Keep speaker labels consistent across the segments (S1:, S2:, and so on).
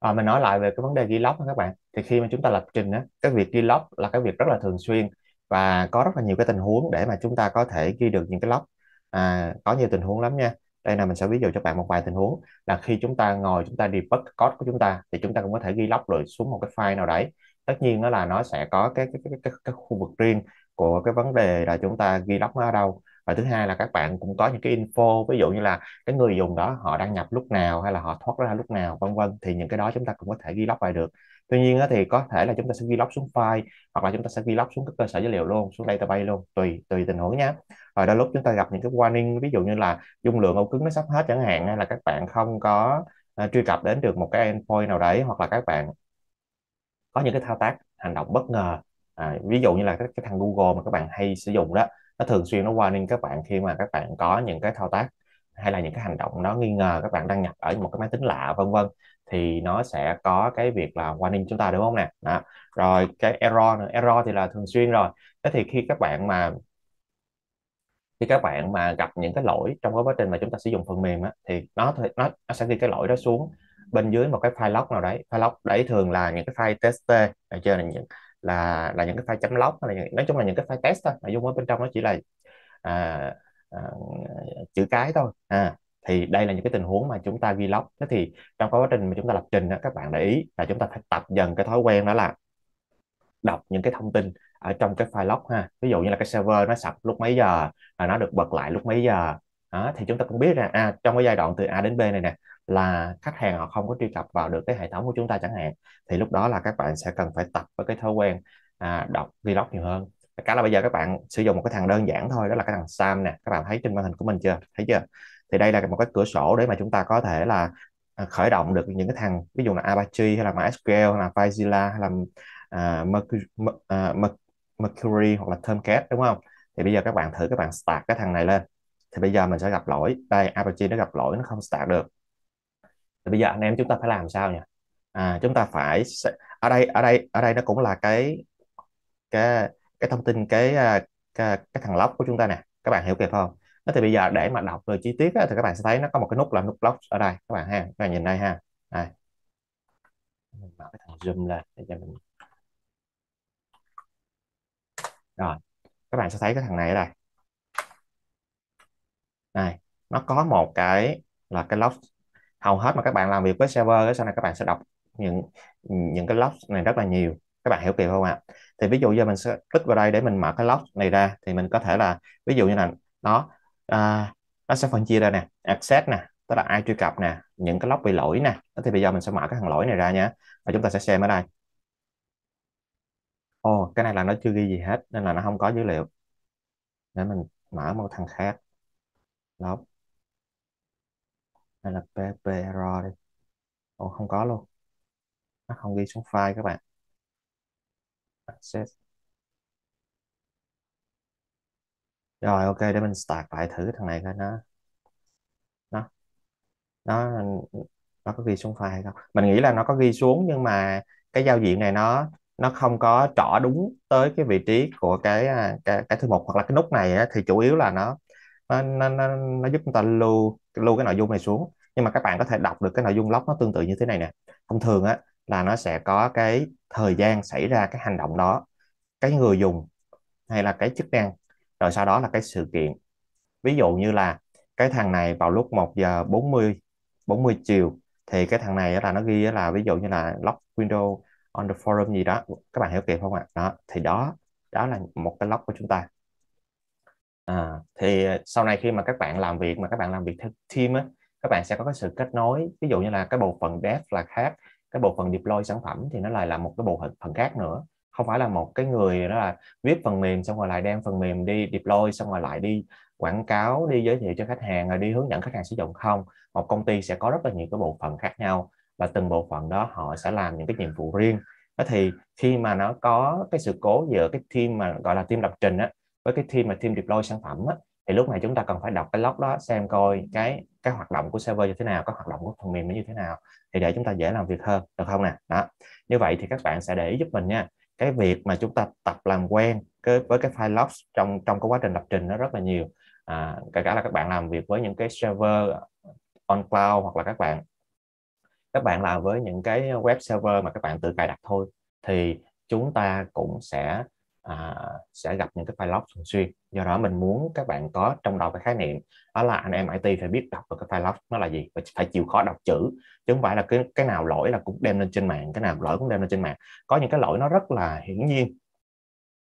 S1: À, mình nói lại về cái vấn đề ghi log nha các bạn thì khi mà chúng ta lập trình á, cái việc ghi log là cái việc rất là thường xuyên và có rất là nhiều cái tình huống để mà chúng ta có thể ghi được những cái log à, có nhiều tình huống lắm nha đây là mình sẽ ví dụ cho bạn một vài tình huống là khi chúng ta ngồi chúng ta debug code của chúng ta thì chúng ta cũng có thể ghi log rồi xuống một cái file nào đấy tất nhiên nó là nó sẽ có cái cái cái, cái, cái khu vực riêng của cái vấn đề là chúng ta ghi log nó ở đâu và thứ hai là các bạn cũng có những cái info ví dụ như là cái người dùng đó họ đăng nhập lúc nào hay là họ thoát ra lúc nào vân vân thì những cái đó chúng ta cũng có thể ghi log lại được tuy nhiên thì có thể là chúng ta sẽ ghi log xuống file hoặc là chúng ta sẽ ghi log xuống các cơ sở dữ liệu luôn xuống database luôn tùy tùy tình huống nhé rồi đôi lúc chúng ta gặp những cái warning ví dụ như là dung lượng ổ cứng nó sắp hết chẳng hạn hay là các bạn không có uh, truy cập đến được một cái endpoint nào đấy hoặc là các bạn có những cái thao tác hành động bất ngờ à, ví dụ như là cái, cái thằng Google mà các bạn hay sử dụng đó nó thường xuyên nó warning các bạn khi mà các bạn có những cái thao tác hay là những cái hành động nó nghi ngờ các bạn đăng nhập ở một cái máy tính lạ vân vân thì nó sẽ có cái việc là warning chúng ta đúng không nè đó. rồi cái error nữa error thì là thường xuyên rồi thế thì khi các bạn mà khi các bạn mà gặp những cái lỗi trong cái quá trình mà chúng ta sử dụng phần mềm á, thì nó nó nó sẽ ghi cái lỗi đó xuống bên dưới một cái file log nào đấy file log đấy thường là những cái file test được chưa là những là là những cái file chấm lóc là những, nói chung là những cái file test thôi nội dung ở bên trong nó chỉ là à, à, chữ cái thôi à, thì đây là những cái tình huống mà chúng ta ghi log thế thì trong quá trình mà chúng ta lập trình đó, các bạn để ý là chúng ta phải tập dần cái thói quen đó là đọc những cái thông tin ở trong cái file log ha ví dụ như là cái server nó sập lúc mấy giờ à, nó được bật lại lúc mấy giờ đó, thì chúng ta cũng biết rằng à, trong cái giai đoạn từ A đến B này nè là khách hàng họ không có truy cập vào được cái hệ thống của chúng ta chẳng hạn thì lúc đó là các bạn sẽ cần phải tập với cái thói quen à, đọc vlog nhiều hơn cả là bây giờ các bạn sử dụng một cái thằng đơn giản thôi đó là cái thằng Sam nè các bạn thấy trên màn hình của mình chưa thấy chưa thì đây là một cái cửa sổ để mà chúng ta có thể là à, khởi động được những cái thằng ví dụ là Apache hay là MySQL hay là Filezilla hay là uh, à, Mercury, à, uh, Mercury hoặc là Tomcat đúng không thì bây giờ các bạn thử các bạn start cái thằng này lên thì bây giờ mình sẽ gặp lỗi đây Apache nó gặp lỗi nó không start được thì bây giờ anh em chúng ta phải làm sao nhỉ à, chúng ta phải ở đây ở đây ở đây nó cũng là cái cái cái thông tin cái à, cái, cái thằng lóc của chúng ta nè các bạn hiểu kịp không đó thì bây giờ để mà đọc rồi chi tiết á, thì các bạn sẽ thấy nó có một cái nút là nút lock ở đây các bạn ha các bạn nhìn đây ha đây mình mở cái thằng zoom lên để cho mình rồi các bạn sẽ thấy cái thằng này ở đây này nó có một cái là cái log hầu hết mà các bạn làm việc với server sau này các bạn sẽ đọc những những cái log này rất là nhiều các bạn hiểu kịp không ạ thì ví dụ giờ mình sẽ click vào đây để mình mở cái log này ra thì mình có thể là ví dụ như là nó à, nó sẽ phân chia ra nè access nè tức là ai truy cập nè những cái log bị lỗi nè thì bây giờ mình sẽ mở cái thằng lỗi này ra nhé và chúng ta sẽ xem ở đây ồ oh, cái này là nó chưa ghi gì hết nên là nó không có dữ liệu để mình mở một thằng khác lóc hay là pp error đi Ồ, không có luôn nó không ghi xuống file các bạn access rồi ok để mình start lại thử thằng này coi nó nó nó nó có ghi xuống file hay không mình nghĩ là nó có ghi xuống nhưng mà cái giao diện này nó nó không có trỏ đúng tới cái vị trí của cái à, cái, cái thư mục hoặc là cái nút này á, thì chủ yếu là nó nó nó nó, nó giúp chúng ta lưu lưu cái nội dung này xuống nhưng mà các bạn có thể đọc được cái nội dung blog nó tương tự như thế này nè thông thường á là nó sẽ có cái thời gian xảy ra cái hành động đó cái người dùng hay là cái chức năng rồi sau đó là cái sự kiện ví dụ như là cái thằng này vào lúc 1 giờ 40 40 chiều thì cái thằng này là nó ghi là ví dụ như là lock window on the forum gì đó các bạn hiểu kịp không ạ đó thì đó đó là một cái lock của chúng ta à, thì ờ, sau này khi mà các bạn làm việc mà các bạn làm việc theo team á các bạn sẽ có cái sự kết nối ví dụ như là cái bộ phận dev là khác cái bộ phận deploy sản phẩm thì nó lại là một cái bộ phận phần khác nữa không phải là một cái người đó là viết phần mềm xong rồi lại đem phần mềm đi deploy xong rồi lại đi quảng cáo đi giới thiệu cho khách hàng rồi đi hướng dẫn khách hàng sử dụng không một công ty sẽ có rất là nhiều cái bộ phận khác nhau và từng bộ phận đó họ sẽ làm những cái nhiệm vụ riêng thì khi mà nó có cái sự cố giữa cái team mà gọi là team lập trình á với cái team mà team deploy sản phẩm á, thì lúc này chúng ta cần phải đọc cái log đó xem coi cái cái hoạt động của server như thế nào, các hoạt động của phần mềm nó như thế nào thì để chúng ta dễ làm việc hơn được không nè. Đó. Như vậy thì các bạn sẽ để ý giúp mình nha. Cái việc mà chúng ta tập làm quen cái với cái file log trong trong cái quá trình lập trình nó rất là nhiều. À, kể cả là các bạn làm việc với những cái server on cloud hoặc là các bạn các bạn làm với những cái web server mà các bạn tự cài đặt thôi thì chúng ta cũng sẽ à, sẽ gặp những cái file log thường xuyên do đó mình muốn các bạn có trong đầu cái khái niệm đó là anh em IT phải biết đọc được cái file log nó là gì và phải chịu khó đọc chữ chứ không phải là cái cái nào lỗi là cũng đem lên trên mạng cái nào lỗi cũng đem lên trên mạng có những cái lỗi nó rất là hiển nhiên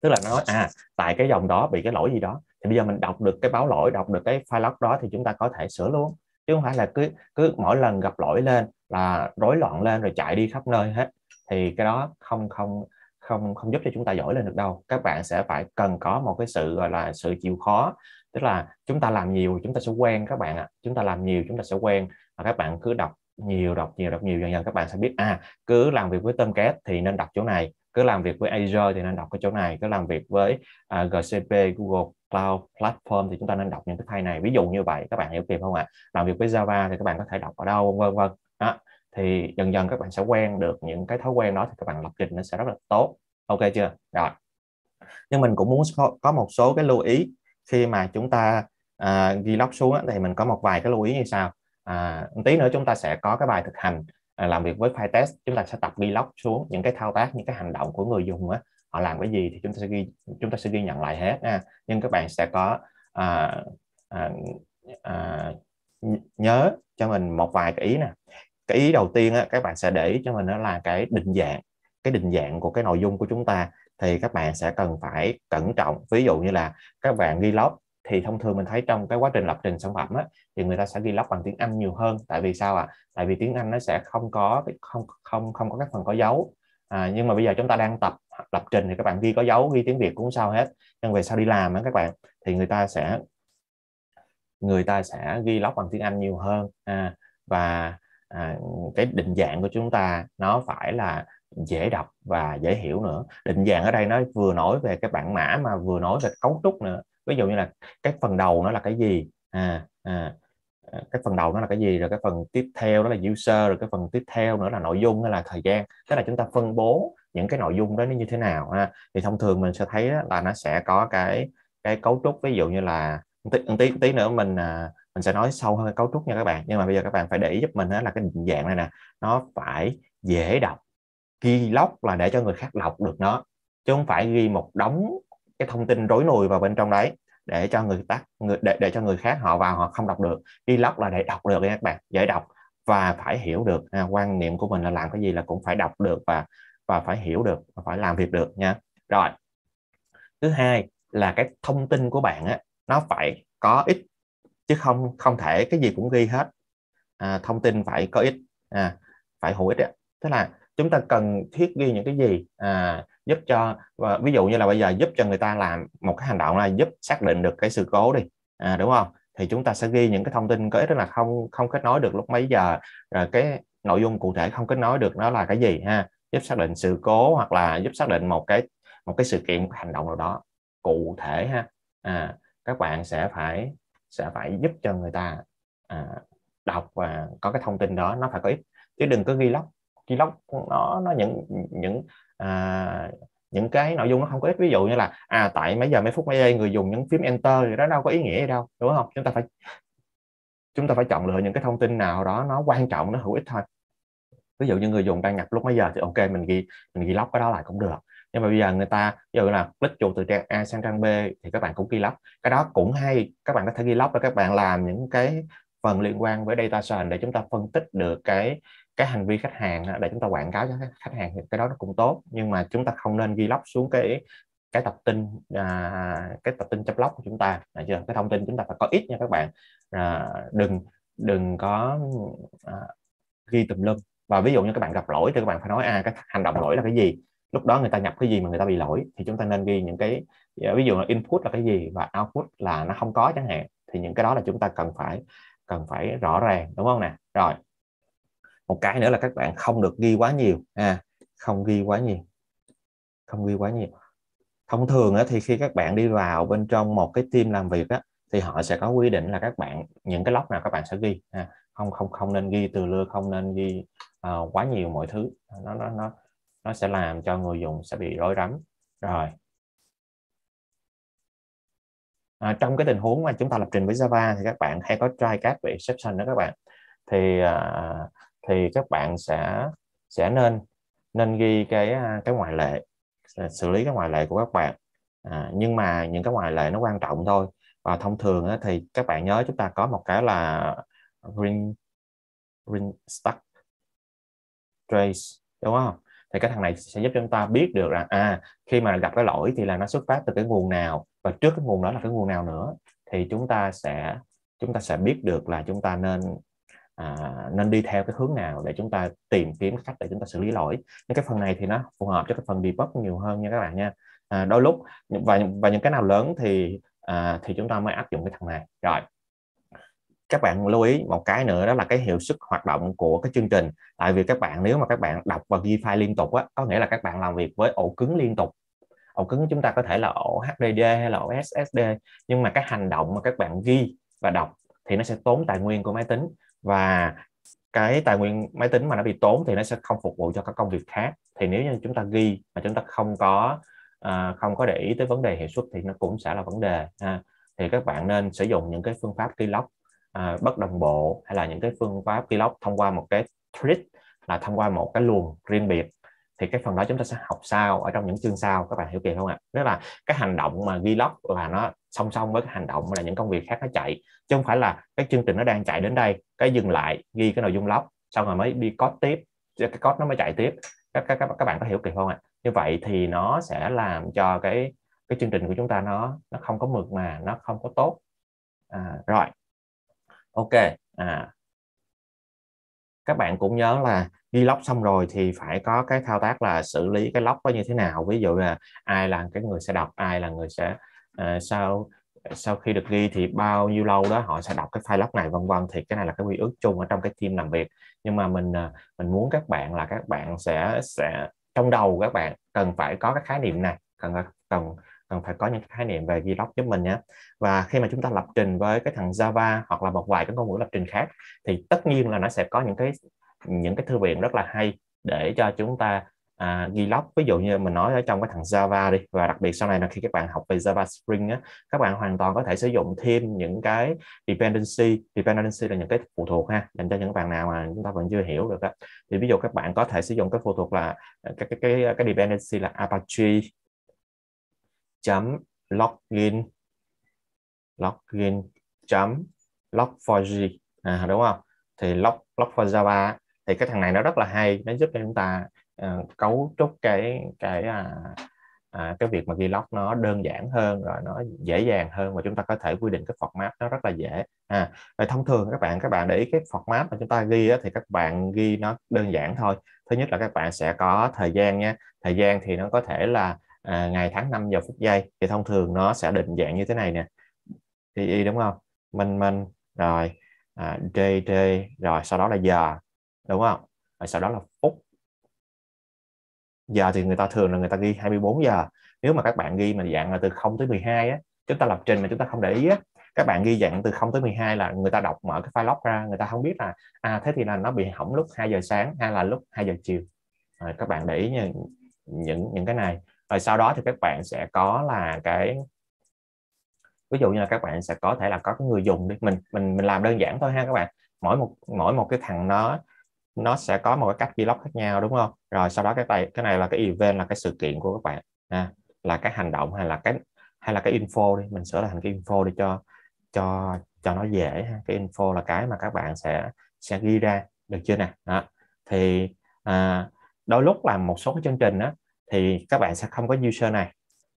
S1: tức là nói à tại cái dòng đó bị cái lỗi gì đó thì bây giờ mình đọc được cái báo lỗi đọc được cái file log đó thì chúng ta có thể sửa luôn chứ không phải là cứ cứ mỗi lần gặp lỗi lên là rối loạn lên rồi chạy đi khắp nơi hết thì cái đó không không không không giúp cho chúng ta giỏi lên được đâu các bạn sẽ phải cần có một cái sự gọi là sự chịu khó tức là chúng ta làm nhiều chúng ta sẽ quen các bạn ạ à. chúng ta làm nhiều chúng ta sẽ quen và các bạn cứ đọc nhiều đọc nhiều đọc nhiều dần dần các bạn sẽ biết à cứ làm việc với tâm Tomcat thì nên đọc chỗ này cứ làm việc với Azure thì nên đọc cái chỗ này cứ làm việc với uh, à, GCP Google Cloud Platform thì chúng ta nên đọc những cái file này ví dụ như vậy các bạn hiểu kịp không ạ làm việc với Java thì các bạn có thể đọc ở đâu vân vân đó thì dần dần các bạn sẽ quen được những cái thói quen đó thì các bạn lập trình nó sẽ rất là tốt ok chưa rồi nhưng mình cũng muốn có một số cái lưu ý khi mà chúng ta à, ghi lóc xuống thì mình có một vài cái lưu ý như sau à, tí nữa chúng ta sẽ có cái bài thực hành à, làm việc với file test chúng ta sẽ tập ghi lóc xuống những cái thao tác những cái hành động của người dùng á họ làm cái gì thì chúng ta sẽ ghi chúng ta sẽ ghi nhận lại hết ha. nhưng các bạn sẽ có à, à, à, nhớ cho mình một vài cái ý nè cái ý đầu tiên á, các bạn sẽ để ý cho mình đó là cái định dạng cái định dạng của cái nội dung của chúng ta thì các bạn sẽ cần phải cẩn trọng ví dụ như là các bạn ghi log thì thông thường mình thấy trong cái quá trình lập trình sản phẩm á, thì người ta sẽ ghi log bằng tiếng Anh nhiều hơn tại vì sao ạ à? tại vì tiếng Anh nó sẽ không có không không không có các phần có dấu à, nhưng mà bây giờ chúng ta đang tập lập trình thì các bạn ghi có dấu ghi tiếng Việt cũng sao hết nhưng về sau đi làm á các bạn thì người ta sẽ người ta sẽ ghi log bằng tiếng Anh nhiều hơn à, và à, cái định dạng của chúng ta nó phải là dễ đọc và dễ hiểu nữa định dạng ở đây nó vừa nói về cái bản mã mà vừa nói về cấu trúc nữa ví dụ như là cái phần đầu nó là cái gì à, à, à, cái phần đầu nó là cái gì rồi cái phần tiếp theo đó là user rồi cái phần tiếp theo nữa là nội dung hay là thời gian tức là chúng ta phân bố những cái nội dung đó nó như thế nào ha thì thông thường mình sẽ thấy là nó sẽ có cái cái cấu trúc ví dụ như là tí, tí, tí nữa mình à, mình sẽ nói sâu hơn cái cấu trúc nha các bạn nhưng mà bây giờ các bạn phải để ý giúp mình là cái định dạng này nè nó phải dễ đọc ghi lóc là để cho người khác đọc được nó chứ không phải ghi một đống cái thông tin rối nùi vào bên trong đấy để cho người ta người để, để cho người khác họ vào họ không đọc được ghi lóc là để đọc được nha các bạn dễ đọc và phải hiểu được ha. quan niệm của mình là làm cái gì là cũng phải đọc được và và phải hiểu được và phải làm việc được nha rồi thứ hai là cái thông tin của bạn á, nó phải có ít chứ không không thể cái gì cũng ghi hết à, thông tin phải có ích à, phải hữu ích ạ tức là chúng ta cần thiết ghi những cái gì à, giúp cho và ví dụ như là bây giờ giúp cho người ta làm một cái hành động là giúp xác định được cái sự cố đi à, đúng không thì chúng ta sẽ ghi những cái thông tin có ích là không không kết nối được lúc mấy giờ rồi cái nội dung cụ thể không kết nối được nó là cái gì ha giúp xác định sự cố hoặc là giúp xác định một cái một cái sự kiện một hành động nào đó cụ thể ha à, các bạn sẽ phải sẽ phải giúp cho người ta à, đọc và có cái thông tin đó nó phải có ích chứ đừng có ghi lóc ghi lóc nó nó những những à, những cái nội dung nó không có ích ví dụ như là à tại mấy giờ mấy phút mấy giây người dùng nhấn phím enter thì đó đâu có ý nghĩa gì đâu đúng không chúng ta phải chúng ta phải chọn lựa những cái thông tin nào đó nó quan trọng nó hữu ích thôi ví dụ như người dùng đang nhập lúc mấy giờ thì ok mình ghi mình ghi lóc cái đó lại cũng được nhưng mà bây giờ người ta ví dụ là click chuột từ trang A sang trang B thì các bạn cũng ghi lóc cái đó cũng hay các bạn có thể ghi lóc và các bạn làm những cái phần liên quan với data science để chúng ta phân tích được cái cái hành vi khách hàng để chúng ta quảng cáo cho khách hàng thì cái đó nó cũng tốt nhưng mà chúng ta không nên ghi lóc xuống cái cái tập tin à, cái tập tin chấm lóc của chúng ta chưa cái thông tin chúng ta phải có ít nha các bạn à, đừng đừng có à, ghi tùm lum và ví dụ như các bạn gặp lỗi thì các bạn phải nói à cái hành động lỗi là cái gì lúc đó người ta nhập cái gì mà người ta bị lỗi thì chúng ta nên ghi những cái ờ, ví dụ là input là cái gì và output là nó không có chẳng hạn thì những cái đó là chúng ta cần phải cần phải rõ ràng đúng không nè rồi một cái nữa là các bạn không được ghi quá nhiều à, không ghi quá nhiều không ghi quá nhiều thông thường thì khi các bạn đi vào bên trong một cái team làm việc á, thì họ sẽ có quy định là các bạn những cái log nào các bạn sẽ ghi à, không không không nên ghi từ lưa không nên ghi uh, quá nhiều mọi thứ nó nó nó nó sẽ làm cho người dùng sẽ bị rối rắm rồi à, trong cái tình huống mà chúng ta lập trình với Java thì các bạn hay có try catch về exception đó các bạn thì à, thì các bạn sẽ sẽ nên nên ghi cái à, cái ngoại lệ xử lý cái ngoại lệ của các bạn à, nhưng mà những cái ngoại lệ nó quan trọng thôi và thông thường á, thì các bạn nhớ chúng ta có một cái là ring ring stack trace đúng không thì cái thằng này sẽ giúp chúng ta biết được là à khi mà gặp cái lỗi thì là nó xuất phát từ cái nguồn nào và trước cái nguồn đó là cái nguồn nào nữa thì chúng ta sẽ chúng ta sẽ biết được là chúng ta nên à, nên đi theo cái hướng nào để chúng ta tìm kiếm cách để chúng ta xử lý lỗi những cái phần này thì nó phù hợp cho cái phần debug nhiều hơn nha các bạn nha à, đôi lúc và và những cái nào lớn thì à, thì chúng ta mới áp dụng cái thằng này rồi các bạn lưu ý một cái nữa đó là cái hiệu suất hoạt động của cái chương trình tại vì các bạn nếu mà các bạn đọc và ghi file liên tục á có nghĩa là các bạn làm việc với ổ cứng liên tục ổ cứng chúng ta có thể là ổ HDD hay là ổ SSD nhưng mà cái hành động mà các bạn ghi và đọc thì nó sẽ tốn tài nguyên của máy tính và cái tài nguyên máy tính mà nó bị tốn thì nó sẽ không phục vụ cho các công việc khác thì nếu như chúng ta ghi mà chúng ta không có uh, không có để ý tới vấn đề hiệu suất thì nó cũng sẽ là vấn đề ha. thì các bạn nên sử dụng những cái phương pháp key log À, bất đồng bộ hay là những cái phương pháp vlog thông qua một cái thread là thông qua một cái luồng riêng biệt thì cái phần đó chúng ta sẽ học sau ở trong những chương sau các bạn hiểu kịp không ạ tức là cái hành động mà ghi log là nó song song với cái hành động là những công việc khác nó chạy chứ không phải là cái chương trình nó đang chạy đến đây cái dừng lại ghi cái nội dung log xong rồi mới đi code tiếp cái code nó mới chạy tiếp các các các, các bạn có hiểu kịp không ạ như vậy thì nó sẽ làm cho cái cái chương trình của chúng ta nó nó không có mượt mà nó không có tốt à, rồi ok à các bạn cũng nhớ là ghi lóc xong rồi thì phải có cái thao tác là xử lý cái lóc đó như thế nào ví dụ là ai là cái người sẽ đọc ai là người sẽ uh, sau sau khi được ghi thì bao nhiêu lâu đó họ sẽ đọc cái file log này vân vân thì cái này là cái quy ước chung ở trong cái team làm việc nhưng mà mình à, mình muốn các bạn là các bạn sẽ sẽ trong đầu các bạn cần phải có cái khái niệm này cần cần cần phải có những khái niệm về vlog giúp mình nhé và khi mà chúng ta lập trình với cái thằng Java hoặc là một vài cái ngôn ngữ lập trình khác thì tất nhiên là nó sẽ có những cái những cái thư viện rất là hay để cho chúng ta à, ghi log ví dụ như mình nói ở trong cái thằng Java đi và đặc biệt sau này là khi các bạn học về Java Spring á, các bạn hoàn toàn có thể sử dụng thêm những cái dependency dependency là những cái phụ thuộc ha dành cho những bạn nào mà chúng ta vẫn chưa hiểu được á. thì ví dụ các bạn có thể sử dụng cái phụ thuộc là cái cái cái, cái dependency là Apache chấm login login chấm log for g à, đúng không thì log log for java thì cái thằng này nó rất là hay nó giúp cho chúng ta uh, cấu trúc cái cái uh, à, cái việc mà ghi log nó đơn giản hơn rồi nó dễ dàng hơn và chúng ta có thể quy định cái format nó rất là dễ à rồi thông thường các bạn các bạn để ý cái format mà chúng ta ghi á, thì các bạn ghi nó đơn giản thôi thứ nhất là các bạn sẽ có thời gian nha thời gian thì nó có thể là à, ngày tháng năm giờ phút giây thì thông thường nó sẽ định dạng như thế này nè thì e, đúng không minh minh rồi à, day day rồi sau đó là giờ đúng không rồi sau đó là phút giờ thì người ta thường là người ta ghi 24 giờ nếu mà các bạn ghi mà dạng là từ 0 tới 12 á chúng ta lập trình mà chúng ta không để ý á các bạn ghi dạng từ 0 tới 12 là người ta đọc mở cái file log ra người ta không biết là à thế thì là nó bị hỏng lúc 2 giờ sáng hay là lúc 2 giờ chiều à, các bạn để ý nha những những cái này rồi sau đó thì các bạn sẽ có là cái ví dụ như là các bạn sẽ có thể là có cái người dùng đi mình mình mình làm đơn giản thôi ha các bạn mỗi một mỗi một cái thằng nó nó sẽ có một cái cách vlog khác nhau đúng không rồi sau đó cái này cái này là cái event là cái sự kiện của các bạn à, là cái hành động hay là cái hay là cái info đi mình sửa thành cái info đi cho cho cho nó dễ ha. cái info là cái mà các bạn sẽ sẽ ghi ra được chưa nè đó. thì à, đôi lúc là một số cái chương trình đó thì các bạn sẽ không có user này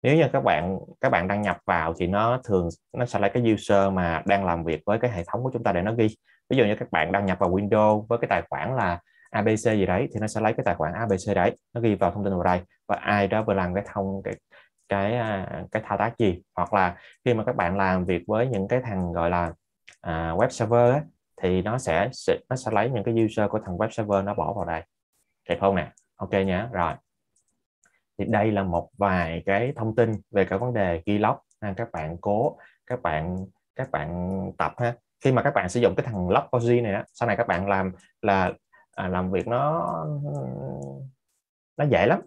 S1: nếu như các bạn các bạn đăng nhập vào thì nó thường nó sẽ lấy cái user mà đang làm việc với cái hệ thống của chúng ta để nó ghi ví dụ như các bạn đăng nhập vào Windows với cái tài khoản là ABC gì đấy thì nó sẽ lấy cái tài khoản ABC đấy nó ghi vào thông tin vào đây và ai đó vừa làm cái thông cái cái à, cái thao tác gì hoặc là khi mà các bạn làm việc với những cái thằng gọi là à, web server ấy, thì nó sẽ nó sẽ lấy những cái user của thằng web server nó bỏ vào đây được không nè ok nhé rồi thì đây là một vài cái thông tin về các vấn đề ghi lóc ha, các bạn cố các bạn các bạn tập ha khi mà các bạn sử dụng cái thằng lock Logology này đó sau này các bạn làm là à, làm việc nó nó dễ lắm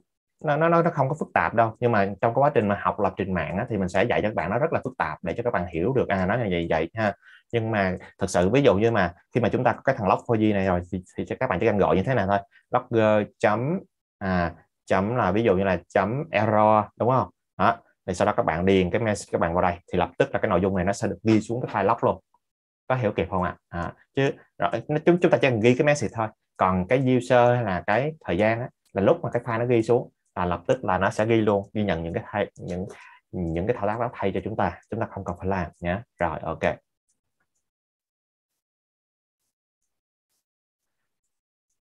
S1: nó nó nó không có phức tạp đâu nhưng mà trong cái quá trình mà học lập trình mạng á, thì mình sẽ dạy cho các bạn nó rất là phức tạp để cho các bạn hiểu được à nó như vậy vậy ha nhưng mà thật sự ví dụ như mà khi mà chúng ta có cái thằng log 4 g này rồi thì, thì các bạn chỉ cần gọi như thế này thôi logger chấm à chấm là ví dụ như là chấm error đúng không đó thì sau đó các bạn điền cái message các bạn vào đây thì lập tức là cái nội dung này nó sẽ được ghi xuống cái file log luôn có hiểu kịp không ạ à? chứ rồi, chúng chúng ta chỉ cần ghi cái message thôi còn cái user hay là cái thời gian á, là lúc mà cái file nó ghi xuống là lập tức là nó sẽ ghi luôn ghi nhận những cái thay những những cái thao tác đó thay cho chúng ta chúng ta không cần phải làm nhé rồi ok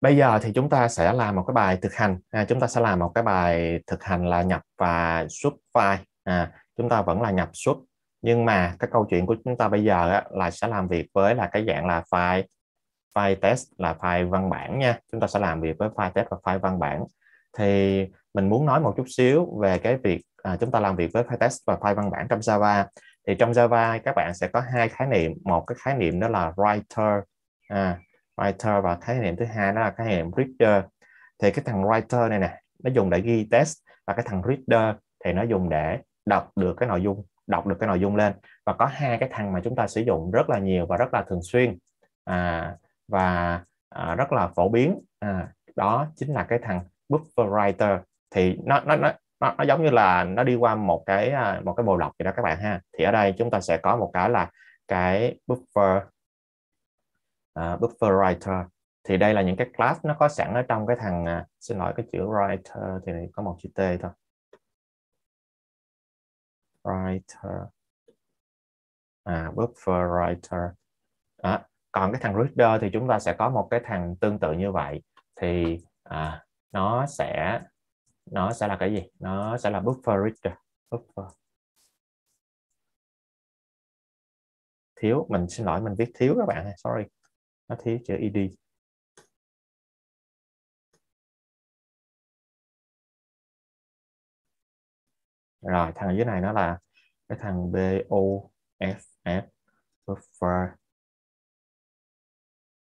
S1: bây giờ thì chúng ta sẽ làm một cái bài thực hành à, chúng ta sẽ làm một cái bài thực hành là nhập và xuất file à, chúng ta vẫn là nhập xuất nhưng mà cái câu chuyện của chúng ta bây giờ á, là sẽ làm việc với là cái dạng là file file test là file văn bản nha chúng ta sẽ làm việc với file test và file văn bản thì mình muốn nói một chút xíu về cái việc à, chúng ta làm việc với file test và file văn bản trong Java thì trong Java các bạn sẽ có hai khái niệm một cái khái niệm đó là writer à, writer và khái niệm thứ hai đó là khái niệm reader thì cái thằng writer này nè nó dùng để ghi test và cái thằng reader thì nó dùng để đọc được cái nội dung đọc được cái nội dung lên và có hai cái thằng mà chúng ta sử dụng rất là nhiều và rất là thường xuyên à, và à, rất là phổ biến à, đó chính là cái thằng buffer writer thì nó nó nó nó, nó giống như là nó đi qua một cái à, một cái bộ lọc vậy đó các bạn ha thì ở đây chúng ta sẽ có một cái là cái buffer uh, à, buffer writer thì đây là những cái class nó có sẵn ở trong cái thằng uh, xin lỗi cái chữ writer thì có một chữ t thôi writer à, buffer writer đó. còn cái thằng reader thì chúng ta sẽ có một cái thằng tương tự như vậy thì à, nó sẽ nó sẽ là cái gì nó sẽ là buffer reader buffer thiếu mình xin lỗi mình viết thiếu các bạn sorry nó thế chữ id rồi thằng dưới này nó là cái thằng boff buffer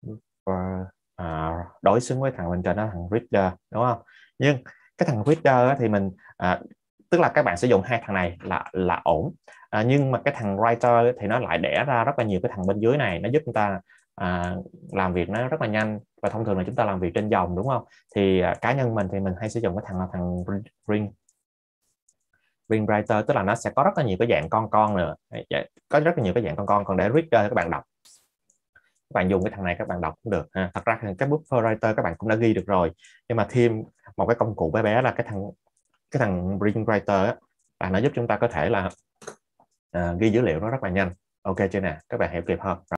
S1: buffer à, đối xứng với thằng bên trên đó thằng reader đúng không nhưng cái thằng reader thì mình à, tức là các bạn sử dụng hai thằng này là là ổn à, nhưng mà cái thằng writer thì nó lại đẻ ra rất là nhiều cái thằng bên dưới này nó giúp chúng ta à, làm việc nó rất là nhanh và thông thường là chúng ta làm việc trên dòng đúng không thì à, cá nhân mình thì mình hay sử dụng cái thằng là thằng ring ring writer tức là nó sẽ có rất là nhiều cái dạng con con nữa dạ, có rất là nhiều cái dạng con con còn để reader ờ, các bạn đọc các bạn dùng cái thằng này các bạn đọc cũng được ha. thật ra thì cái buffer writer các bạn cũng đã ghi được rồi nhưng mà thêm một cái công cụ bé bé là cái thằng cái thằng ring writer là nó giúp chúng ta có thể là uh, ghi dữ liệu nó rất là nhanh ok chưa nè các bạn hiểu kịp hơn